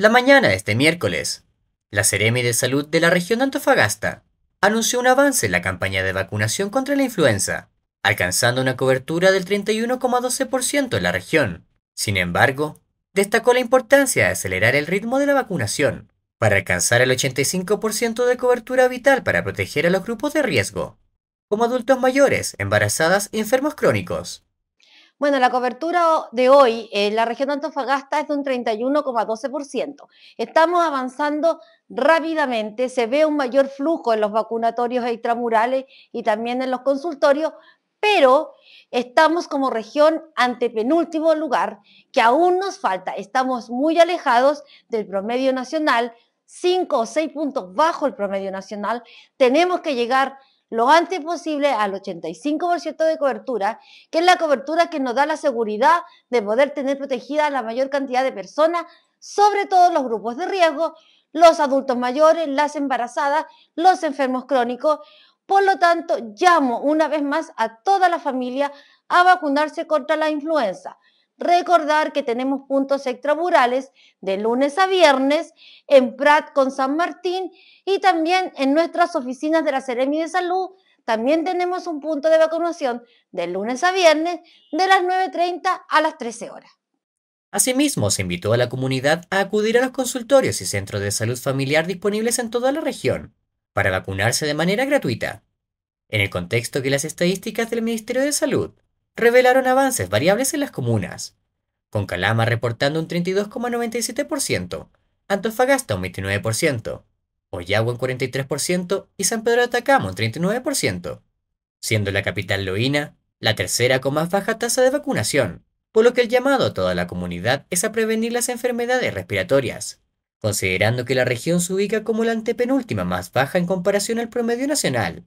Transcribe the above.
La mañana de este miércoles, la Seremi de Salud de la región de Antofagasta anunció un avance en la campaña de vacunación contra la influenza, alcanzando una cobertura del 31,12% en la región. Sin embargo, destacó la importancia de acelerar el ritmo de la vacunación para alcanzar el 85% de cobertura vital para proteger a los grupos de riesgo, como adultos mayores, embarazadas y enfermos crónicos. Bueno, la cobertura de hoy en la región de Antofagasta es de un 31,12%. Estamos avanzando rápidamente, se ve un mayor flujo en los vacunatorios extramurales y también en los consultorios, pero estamos como región ante penúltimo lugar, que aún nos falta. Estamos muy alejados del promedio nacional, cinco o 6 puntos bajo el promedio nacional. Tenemos que llegar lo antes posible al 85% de cobertura, que es la cobertura que nos da la seguridad de poder tener protegida la mayor cantidad de personas, sobre todo los grupos de riesgo, los adultos mayores, las embarazadas, los enfermos crónicos. Por lo tanto, llamo una vez más a toda la familia a vacunarse contra la influenza. Recordar que tenemos puntos extraburales de lunes a viernes en Prat con San Martín y también en nuestras oficinas de la Seremi de Salud. También tenemos un punto de vacunación de lunes a viernes de las 9.30 a las 13 horas. Asimismo, se invitó a la comunidad a acudir a los consultorios y centros de salud familiar disponibles en toda la región para vacunarse de manera gratuita. En el contexto que las estadísticas del Ministerio de Salud revelaron avances variables en las comunas, con Calama reportando un 32,97%, Antofagasta un 29%, Oyagua un 43% y San Pedro de Atacama un 39%, siendo la capital Loína la tercera con más baja tasa de vacunación, por lo que el llamado a toda la comunidad es a prevenir las enfermedades respiratorias, considerando que la región se ubica como la antepenúltima más baja en comparación al promedio nacional,